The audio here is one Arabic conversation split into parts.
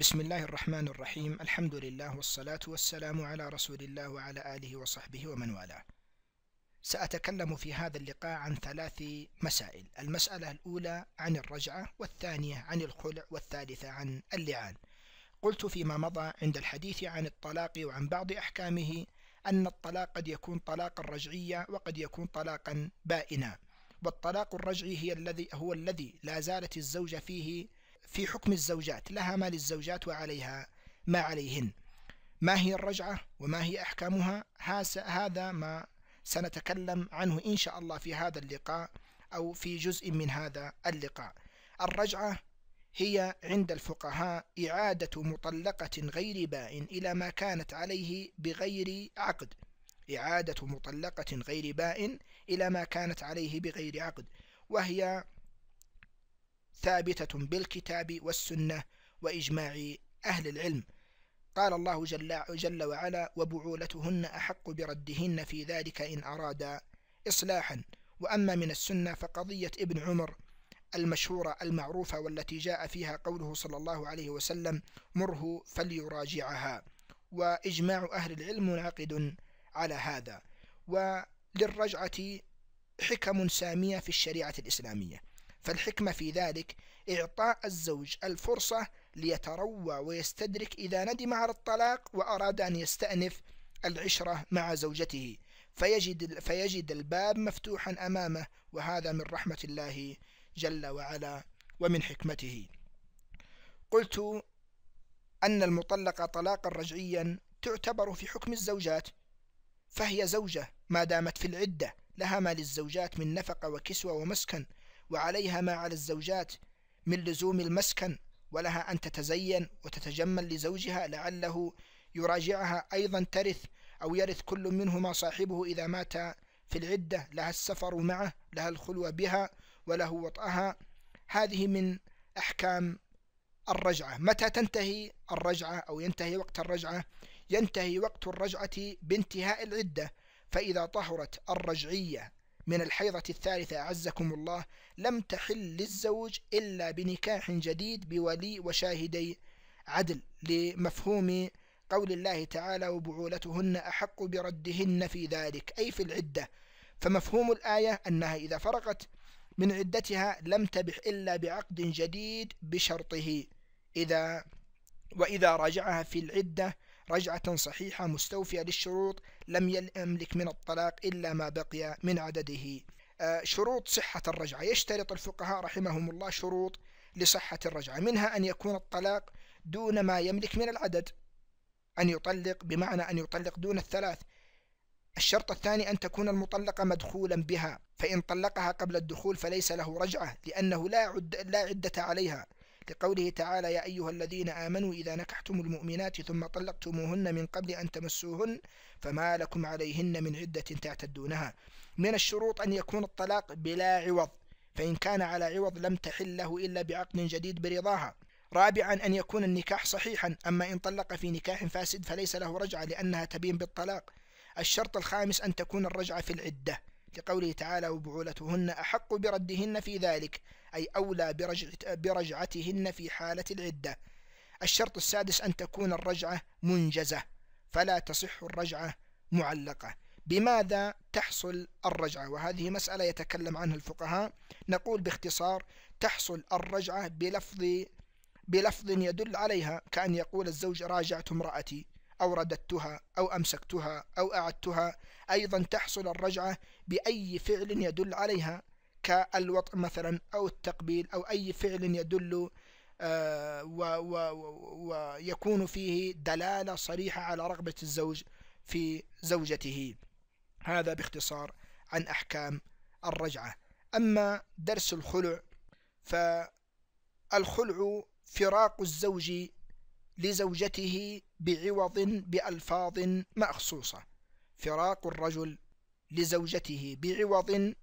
بسم الله الرحمن الرحيم الحمد لله والصلاة والسلام على رسول الله وعلى آله وصحبه ومن والاه سأتكلم في هذا اللقاء عن ثلاث مسائل المسألة الأولى عن الرجعة والثانية عن الخلع والثالثة عن اللعان قلت فيما مضى عند الحديث عن الطلاق وعن بعض أحكامه أن الطلاق قد يكون طلاقا رجعيا وقد يكون طلاقا بائنا والطلاق الرجعي هي الذي هو الذي لا زالت الزوجة فيه في حكم الزوجات لها ما للزوجات وعليها ما عليهن ما هي الرجعة وما هي أحكامها هذا ما سنتكلم عنه إن شاء الله في هذا اللقاء أو في جزء من هذا اللقاء الرجعة هي عند الفقهاء إعادة مطلقة غير بائن إلى ما كانت عليه بغير عقد إعادة مطلقة غير بائن إلى ما كانت عليه بغير عقد وهي ثابتة بالكتاب والسنة وإجماع أهل العلم قال الله جل, جل وعلا وبعولتهن أحق بردهن في ذلك إن أراد إصلاحا وأما من السنة فقضية ابن عمر المشهورة المعروفة والتي جاء فيها قوله صلى الله عليه وسلم مره فليراجعها وإجماع أهل العلم منعقد على هذا وللرجعة حكم سامية في الشريعة الإسلامية فالحكمة في ذلك إعطاء الزوج الفرصة ليتروى ويستدرك إذا ندم على الطلاق وأراد أن يستأنف العشرة مع زوجته فيجد, فيجد الباب مفتوحا أمامه وهذا من رحمة الله جل وعلا ومن حكمته قلت أن المطلقة طلاقا رجعيا تعتبر في حكم الزوجات فهي زوجة ما دامت في العدة لها ما للزوجات من نفقة وكسوة ومسكن وعليها ما على الزوجات من لزوم المسكن ولها أن تتزين وتتجمل لزوجها لعله يراجعها أيضا ترث أو يرث كل منهما صاحبه إذا مات في العدة لها السفر معه لها الخلوة بها وله وطأها هذه من أحكام الرجعة متى تنتهي الرجعة أو ينتهي وقت الرجعة ينتهي وقت الرجعة بانتهاء العدة فإذا طهرت الرجعية من الحيضة الثالثة أعزكم الله لم تحل للزوج إلا بنكاح جديد بولي وشاهدي عدل لمفهوم قول الله تعالى وبعولتهن أحق بردهن في ذلك أي في العدة فمفهوم الآية أنها إذا فرغت من عدتها لم تبح إلا بعقد جديد بشرطه إذا وإذا راجعها في العدة رجعة صحيحة مستوفية للشروط لم يملك من الطلاق إلا ما بقي من عدده آه، شروط صحة الرجعة يشترط الفقهاء رحمهم الله شروط لصحة الرجعة منها أن يكون الطلاق دون ما يملك من العدد أن يطلق بمعنى أن يطلق دون الثلاث الشرط الثاني أن تكون المطلقة مدخولا بها فإن طلقها قبل الدخول فليس له رجعة لأنه لا, عد لا عدة عليها لقوله تعالى يا أيها الذين آمنوا إذا نكحتم المؤمنات ثم طلقتموهن من قبل أن تمسوهن فما لكم عليهن من عدة تعتدونها من الشروط أن يكون الطلاق بلا عوض فإن كان على عوض لم تحل له إلا بعقد جديد برضاها رابعا أن يكون النكاح صحيحا أما إن طلق في نكاح فاسد فليس له رجعة لأنها تبين بالطلاق الشرط الخامس أن تكون الرجعة في العدة لقوله تعالى وبعولتهن أحق بردهن في ذلك أي أولى برجعتهن في حالة العدة الشرط السادس أن تكون الرجعة منجزة فلا تصح الرجعة معلقة بماذا تحصل الرجعة وهذه مسألة يتكلم عنها الفقهاء نقول باختصار تحصل الرجعة بلفظ بلفظ يدل عليها كأن يقول الزوج راجعت امرأتي أو رددتها أو أمسكتها أو أعدتها أيضا تحصل الرجعة بأي فعل يدل عليها كالوطء مثلا أو التقبيل أو أي فعل يدل آه، ويكون فيه دلالة صريحة على رغبة الزوج في زوجته هذا باختصار عن أحكام الرجعة أما درس الخلع فالخلع فراق الزوج لزوجته بعوض بألفاظ مخصوصة فراق الرجل لزوجته بعوض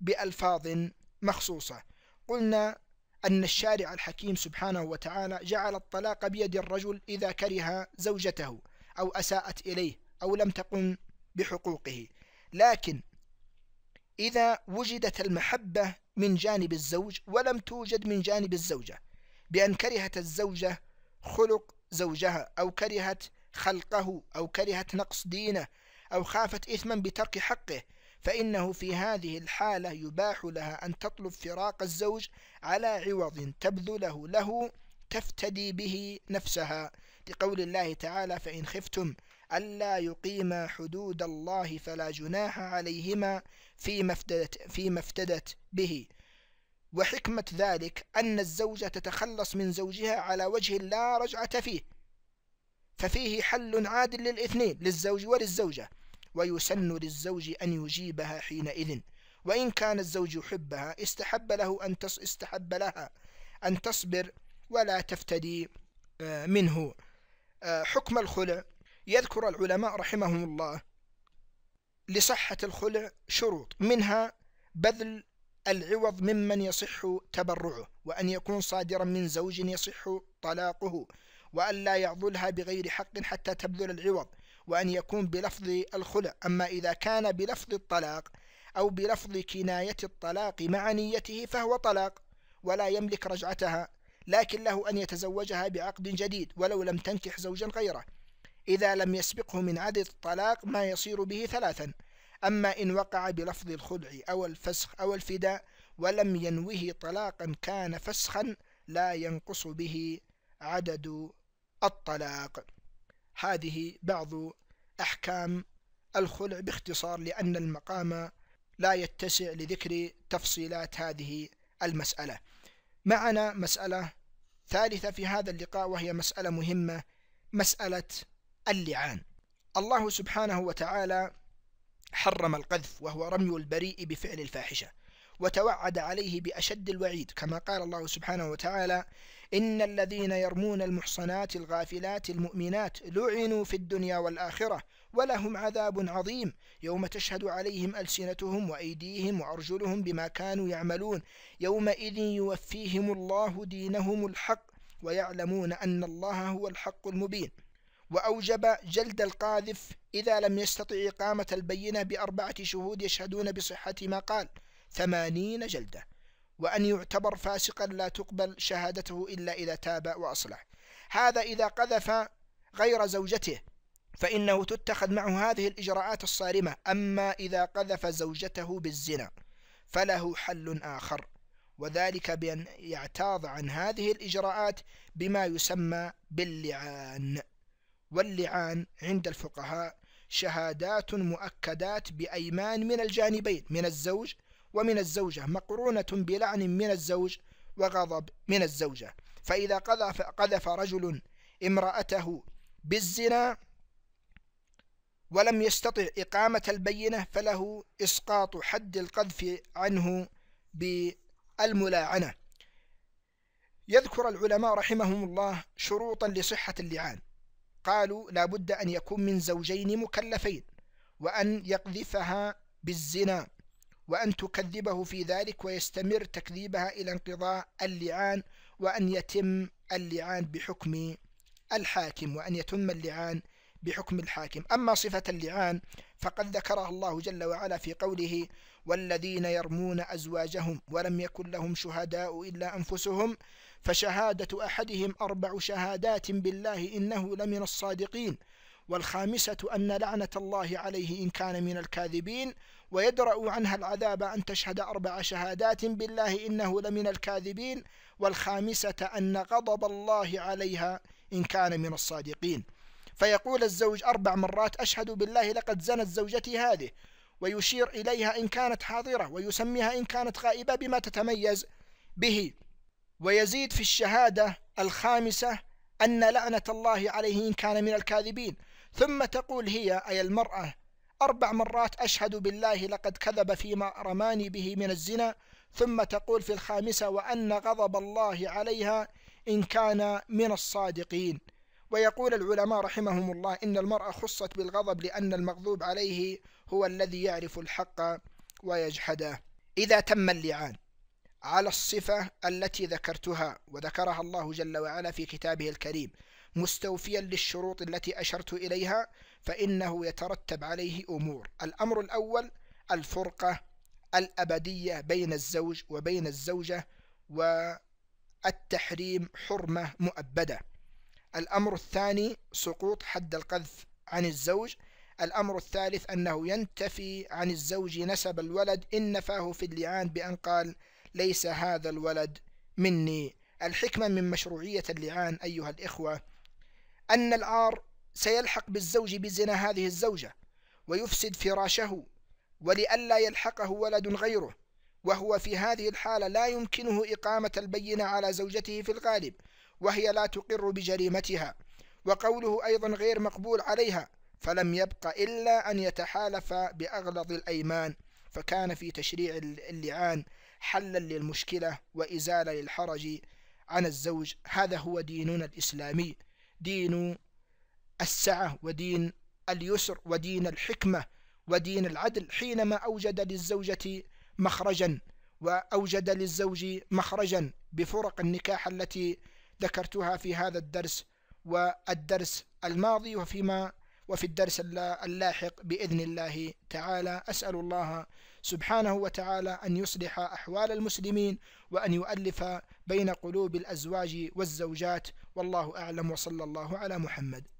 بألفاظ مخصوصة قلنا أن الشارع الحكيم سبحانه وتعالى جعل الطلاق بيد الرجل إذا كره زوجته أو أساءت إليه أو لم تقم بحقوقه لكن إذا وجدت المحبة من جانب الزوج ولم توجد من جانب الزوجة بأن كرهت الزوجة خلق زوجها أو كرهت خلقه أو كرهت نقص دينه أو خافت إثما بترك حقه فإنه في هذه الحالة يباح لها أن تطلب فراق الزوج على عوض تبذله له تفتدي به نفسها لقول الله تعالى فإن خفتم ألا يقيما حدود الله فلا جناح عليهما فيما افتدت, فيما افتدت به وحكمة ذلك أن الزوجة تتخلص من زوجها على وجه لا رجعة فيه ففيه حل عادل للاثنين للزوج وللزوجة ويسن للزوج أن يجيبها حينئذ وإن كان الزوج يحبها استحب له أن تص استحب لها أن تصبر ولا تفتدي آه، منه آه، حكم الخلع يذكر العلماء رحمهم الله لصحة الخلع شروط منها بذل العوض ممن يصح تبرعه وأن يكون صادرا من زوج يصح طلاقه وأن لا يعضلها بغير حق حتى تبذل العوض وأن يكون بلفظ الخلع أما إذا كان بلفظ الطلاق أو بلفظ كناية الطلاق مع نيته فهو طلاق ولا يملك رجعتها لكن له أن يتزوجها بعقد جديد ولو لم تنكح زوجا غيره إذا لم يسبقه من عدد الطلاق ما يصير به ثلاثا أما إن وقع بلفظ الخدع أو الفسخ أو الفداء ولم ينوه طلاقا كان فسخا لا ينقص به عدد الطلاق هذه بعض أحكام الخلع باختصار لأن المقام لا يتسع لذكر تفصيلات هذه المسألة معنا مسألة ثالثة في هذا اللقاء وهي مسألة مهمة مسألة اللعان الله سبحانه وتعالى حرم القذف وهو رمي البريء بفعل الفاحشة وتوعد عليه بأشد الوعيد كما قال الله سبحانه وتعالى إن الذين يرمون المحصنات الغافلات المؤمنات لعنوا في الدنيا والآخرة ولهم عذاب عظيم يوم تشهد عليهم ألسنتهم وأيديهم وأرجلهم بما كانوا يعملون يومئذ يوفيهم الله دينهم الحق ويعلمون أن الله هو الحق المبين وأوجب جلد القاذف إذا لم يستطع إقامة البينة بأربعة شهود يشهدون بصحة ما قال ثمانين جلدة وأن يعتبر فاسقا لا تقبل شهادته إلا إذا تاب وأصلح هذا إذا قذف غير زوجته فإنه تتخذ معه هذه الإجراءات الصارمة أما إذا قذف زوجته بالزنا فله حل آخر وذلك بأن يعتاض عن هذه الإجراءات بما يسمى باللعان واللعان عند الفقهاء شهادات مؤكدات بأيمان من الجانبين من الزوج ومن الزوجة مقرونة بلعن من الزوج وغضب من الزوجة فإذا قذف, قذف رجل امرأته بالزنا ولم يستطع إقامة البينة فله إسقاط حد القذف عنه بالملاعنة يذكر العلماء رحمهم الله شروطا لصحة اللعان قالوا لا بد أن يكون من زوجين مكلفين وأن يقذفها بالزنا وأن تكذبه في ذلك ويستمر تكذيبها إلى انقضاء اللعان وأن يتم اللعان بحكم الحاكم وأن يتم اللعان بحكم الحاكم أما صفة اللعان فقد ذكرها الله جل وعلا في قوله والذين يرمون أزواجهم ولم يكن لهم شهداء إلا أنفسهم فشهادة أحدهم أربع شهادات بالله إنه لمن الصادقين والخامسة أن لعنة الله عليه إن كان من الكاذبين ويدرأ عنها العذاب أن تشهد أربع شهادات بالله إنه لمن الكاذبين والخامسة أن غضب الله عليها إن كان من الصادقين فيقول الزوج أربع مرات أشهد بالله لقد زنت زوجتي هذه ويشير إليها إن كانت حاضرة ويسميها إن كانت غائبة بما تتميز به ويزيد في الشهادة الخامسة أن لعنة الله عليه إن كان من الكاذبين ثم تقول هي أي المرأة أربع مرات أشهد بالله لقد كذب فيما رماني به من الزنا ثم تقول في الخامسة وأن غضب الله عليها إن كان من الصادقين ويقول العلماء رحمهم الله إن المرأة خصت بالغضب لأن المغضوب عليه هو الذي يعرف الحق ويجحده إذا تم اللعان على الصفة التي ذكرتها وذكرها الله جل وعلا في كتابه الكريم مستوفيا للشروط التي أشرت إليها فإنه يترتب عليه أمور الأمر الأول الفرقة الأبدية بين الزوج وبين الزوجة والتحريم حرمة مؤبدة الأمر الثاني سقوط حد القذف عن الزوج الأمر الثالث أنه ينتفي عن الزوج نسب الولد إن نفاه في اللعان بأن قال ليس هذا الولد مني الحكمة من مشروعية اللعان أيها الإخوة أن العار سيلحق بالزوج بزنا هذه الزوجة ويفسد فراشه ولئلا يلحقه ولد غيره وهو في هذه الحالة لا يمكنه إقامة البينة على زوجته في الغالب وهي لا تقر بجريمتها وقوله أيضا غير مقبول عليها فلم يبق إلا أن يتحالف بأغلظ الأيمان فكان في تشريع اللعان حلا للمشكلة وإزالة للحرج عن الزوج هذا هو ديننا الإسلامي دين السعة ودين اليسر ودين الحكمة ودين العدل حينما أوجد للزوجة مخرجا وأوجد للزوج مخرجا بفرق النكاح التي ذكرتها في هذا الدرس والدرس الماضي وفيما وفي الدرس اللاحق بإذن الله تعالى أسأل الله سبحانه وتعالى أن يصلح أحوال المسلمين وأن يؤلف بين قلوب الأزواج والزوجات والله أعلم وصلى الله على محمد